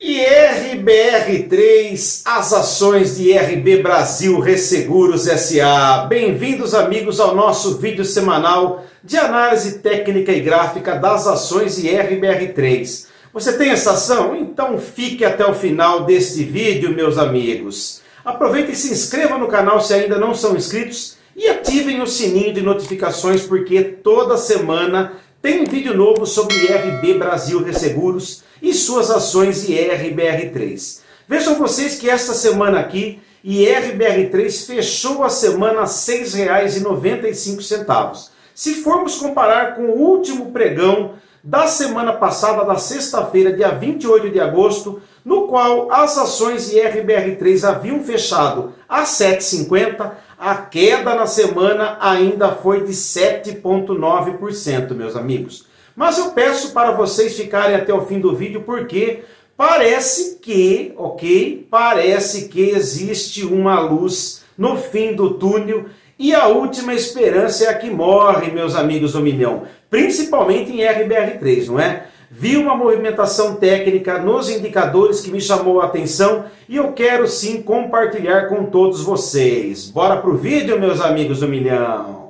irbr RBR3, as ações de RB Brasil Resseguros SA. Bem-vindos, amigos, ao nosso vídeo semanal de análise técnica e gráfica das ações de RBR3. Você tem essa ação? Então fique até o final deste vídeo, meus amigos. Aproveite e se inscreva no canal se ainda não são inscritos e ativem o sininho de notificações porque toda semana tem um vídeo novo sobre RB Brasil Resseguros e suas ações IRBR3. Vejam vocês que esta semana aqui, IRBR3 fechou a semana a R$ 6,95. Se formos comparar com o último pregão da semana passada, da sexta-feira, dia 28 de agosto, no qual as ações IRBR3 haviam fechado a 7,50, a queda na semana ainda foi de 7,9%, meus amigos. Mas eu peço para vocês ficarem até o fim do vídeo, porque parece que, ok? Parece que existe uma luz no fim do túnel e a última esperança é a que morre, meus amigos do milhão. Principalmente em RBR3, não é? Vi uma movimentação técnica nos indicadores que me chamou a atenção e eu quero sim compartilhar com todos vocês. Bora pro vídeo, meus amigos do milhão!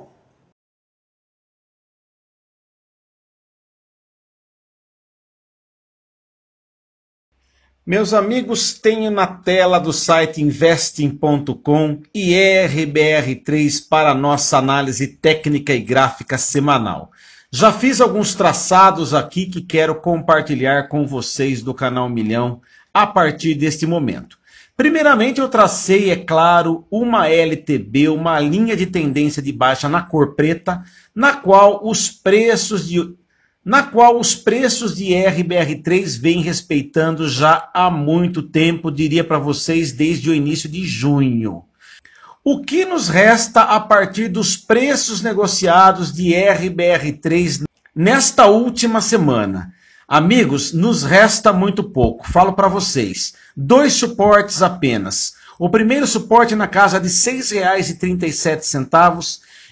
Meus amigos, tenho na tela do site investing.com IRBR3 para nossa análise técnica e gráfica semanal. Já fiz alguns traçados aqui que quero compartilhar com vocês do canal Milhão a partir deste momento. Primeiramente, eu tracei, é claro, uma LTB, uma linha de tendência de baixa na cor preta, na qual os preços de na qual os preços de RBR3 vêm respeitando já há muito tempo, diria para vocês, desde o início de junho. O que nos resta a partir dos preços negociados de RBR3 nesta última semana? Amigos, nos resta muito pouco. Falo para vocês. Dois suportes apenas. O primeiro suporte na casa de R$ 6,37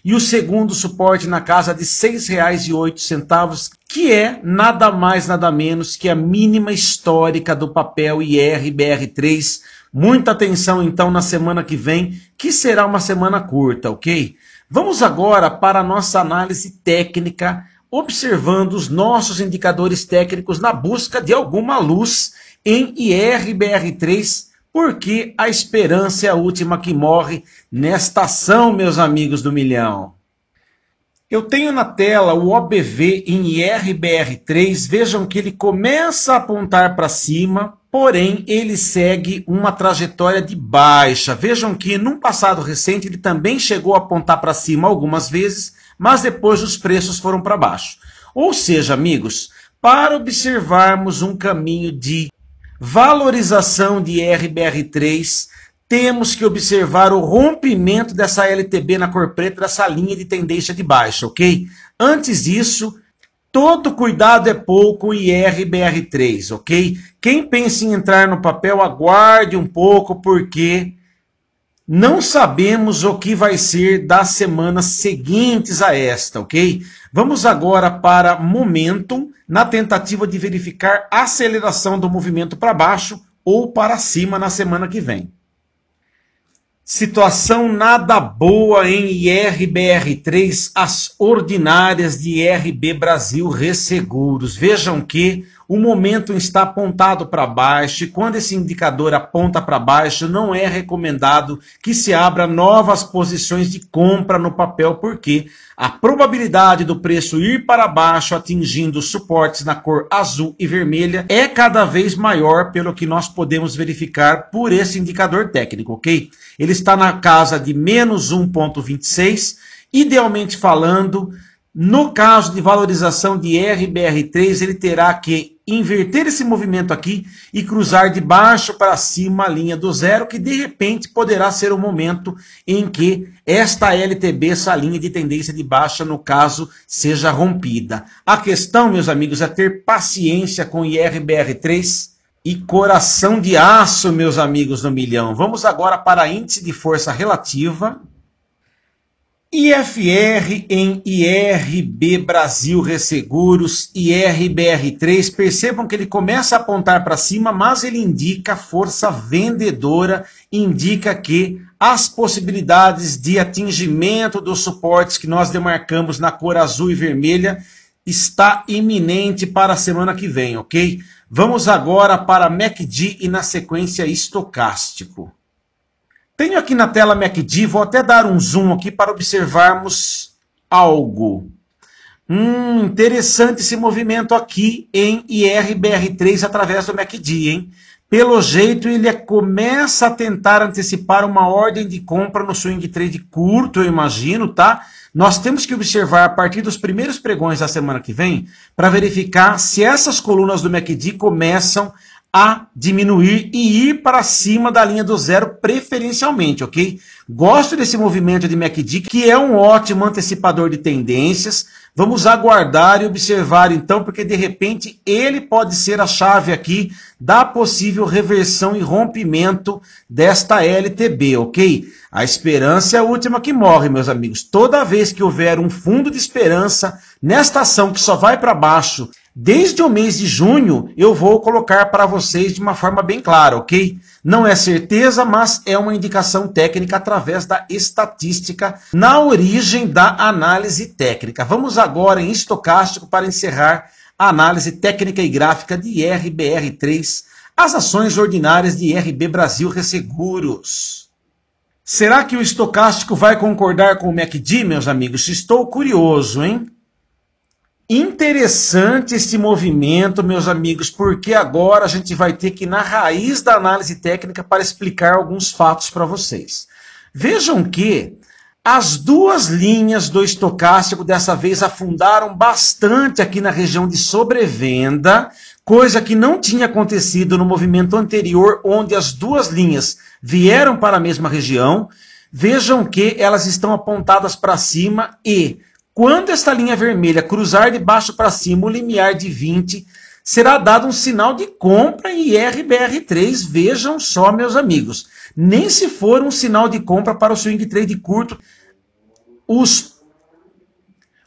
e o segundo suporte na casa de R$ 6,08, que é nada mais nada menos que a mínima histórica do papel IRBR3. Muita atenção então na semana que vem, que será uma semana curta, ok? Vamos agora para a nossa análise técnica, observando os nossos indicadores técnicos na busca de alguma luz em IRBR3 porque a esperança é a última que morre nesta ação, meus amigos do milhão. Eu tenho na tela o OBV em IRBR3, vejam que ele começa a apontar para cima, porém ele segue uma trajetória de baixa. Vejam que num passado recente ele também chegou a apontar para cima algumas vezes, mas depois os preços foram para baixo. Ou seja, amigos, para observarmos um caminho de valorização de RBR3, temos que observar o rompimento dessa LTB na cor preta, dessa linha de tendência de baixa, ok? Antes disso, todo cuidado é pouco em RBR3, ok? Quem pensa em entrar no papel, aguarde um pouco, porque não sabemos o que vai ser das semanas seguintes a esta, ok? Vamos agora para momentum, na tentativa de verificar a aceleração do movimento para baixo ou para cima na semana que vem. Situação nada boa em IRBR3, as ordinárias de IRB Brasil Resseguros. Vejam que o momento está apontado para baixo e quando esse indicador aponta para baixo, não é recomendado que se abra novas posições de compra no papel, porque a probabilidade do preço ir para baixo atingindo suportes na cor azul e vermelha é cada vez maior pelo que nós podemos verificar por esse indicador técnico, ok? Ele está na casa de menos 1,26, idealmente falando, no caso de valorização de RBR3, ele terá que inverter esse movimento aqui e cruzar de baixo para cima a linha do zero, que de repente poderá ser o momento em que esta LTB, essa linha de tendência de baixa, no caso, seja rompida. A questão, meus amigos, é ter paciência com IRBR3 e coração de aço, meus amigos do milhão. Vamos agora para índice de força relativa. IFR em IRB Brasil Resseguros, IRBR3, percebam que ele começa a apontar para cima, mas ele indica força vendedora, indica que as possibilidades de atingimento dos suportes que nós demarcamos na cor azul e vermelha está iminente para a semana que vem, ok? Vamos agora para MACD e na sequência estocástico. Tenho aqui na tela MACD, vou até dar um zoom aqui para observarmos algo. Hum, interessante esse movimento aqui em IRBR3 através do MACD, hein? Pelo jeito, ele é, começa a tentar antecipar uma ordem de compra no swing trade curto, eu imagino, tá? Nós temos que observar a partir dos primeiros pregões da semana que vem para verificar se essas colunas do MACD começam a diminuir e ir para cima da linha do zero, preferencialmente, ok? Gosto desse movimento de MACD, que é um ótimo antecipador de tendências. Vamos aguardar e observar então, porque de repente ele pode ser a chave aqui da possível reversão e rompimento desta LTB, ok? A esperança é a última que morre, meus amigos. Toda vez que houver um fundo de esperança nesta ação que só vai para baixo Desde o mês de junho, eu vou colocar para vocês de uma forma bem clara, ok? Não é certeza, mas é uma indicação técnica através da estatística na origem da análise técnica. Vamos agora em estocástico para encerrar a análise técnica e gráfica de RBR3, as ações ordinárias de RB Brasil Resseguros. Será que o estocástico vai concordar com o MACD, meus amigos? Estou curioso, hein? Interessante esse movimento, meus amigos, porque agora a gente vai ter que ir na raiz da análise técnica para explicar alguns fatos para vocês. Vejam que as duas linhas do estocástico dessa vez afundaram bastante aqui na região de sobrevenda, coisa que não tinha acontecido no movimento anterior, onde as duas linhas vieram para a mesma região. Vejam que elas estão apontadas para cima e quando esta linha vermelha cruzar de baixo para cima o limiar de 20, será dado um sinal de compra em RBR3. Vejam só, meus amigos. Nem se for um sinal de compra para o swing trade curto, os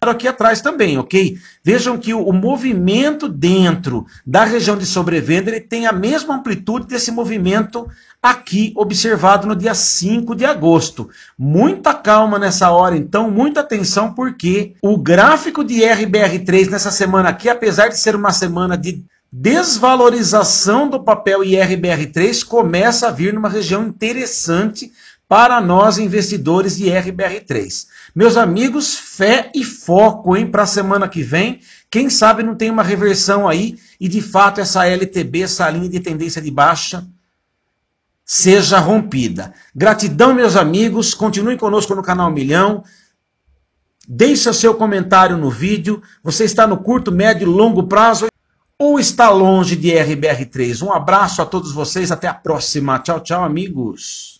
aqui atrás também, ok? Vejam que o, o movimento dentro da região de sobrevenda ele tem a mesma amplitude desse movimento aqui observado no dia 5 de agosto. Muita calma nessa hora, então, muita atenção, porque o gráfico de RBR3 nessa semana aqui, apesar de ser uma semana de desvalorização do papel IRBR3, começa a vir numa região interessante para nós investidores de RBR3. Meus amigos, fé e foco, hein, para a semana que vem. Quem sabe não tem uma reversão aí e de fato essa LTB, essa linha de tendência de baixa seja rompida. Gratidão, meus amigos. Continuem conosco no canal Milhão. Deixe o seu comentário no vídeo. Você está no curto, médio e longo prazo ou está longe de RBR3? Um abraço a todos vocês. Até a próxima. Tchau, tchau, amigos.